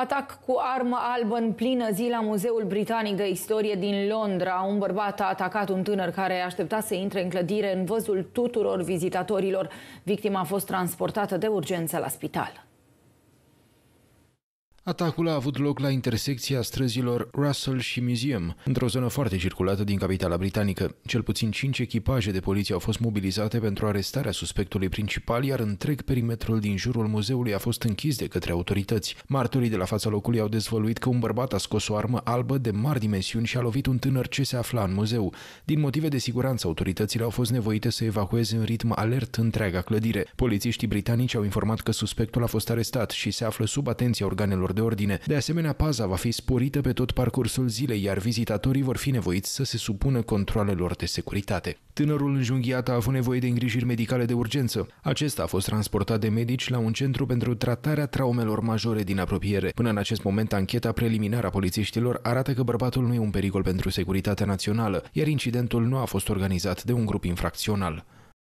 Atac cu armă albă în plină zi la Muzeul Britanic de Istorie din Londra. Un bărbat a atacat un tânăr care aștepta să intre în clădire în văzul tuturor vizitatorilor. Victima a fost transportată de urgență la spital. Atacul a avut loc la intersecția străzilor Russell și Museum, într-o zonă foarte circulată din capitala britanică. Cel puțin cinci echipaje de poliție au fost mobilizate pentru arestarea suspectului principal, iar întreg perimetrul din jurul muzeului a fost închis de către autorități. Martorii de la fața locului au dezvăluit că un bărbat a scos o armă albă de mari dimensiuni și a lovit un tânăr ce se afla în muzeu. Din motive de siguranță, autoritățile au fost nevoite să evacueze în ritm alert întreaga clădire. Polițiștii britanici au informat că suspectul a fost arestat și se află sub atenția organelor de ordine. De asemenea, paza va fi sporită pe tot parcursul zilei, iar vizitatorii vor fi nevoiți să se supună controlelor de securitate. Tânărul înjunghiat a avut nevoie de îngrijiri medicale de urgență. Acesta a fost transportat de medici la un centru pentru tratarea traumelor majore din apropiere. Până în acest moment, ancheta preliminară a polițiștilor arată că bărbatul nu e un pericol pentru securitatea națională, iar incidentul nu a fost organizat de un grup infracțional.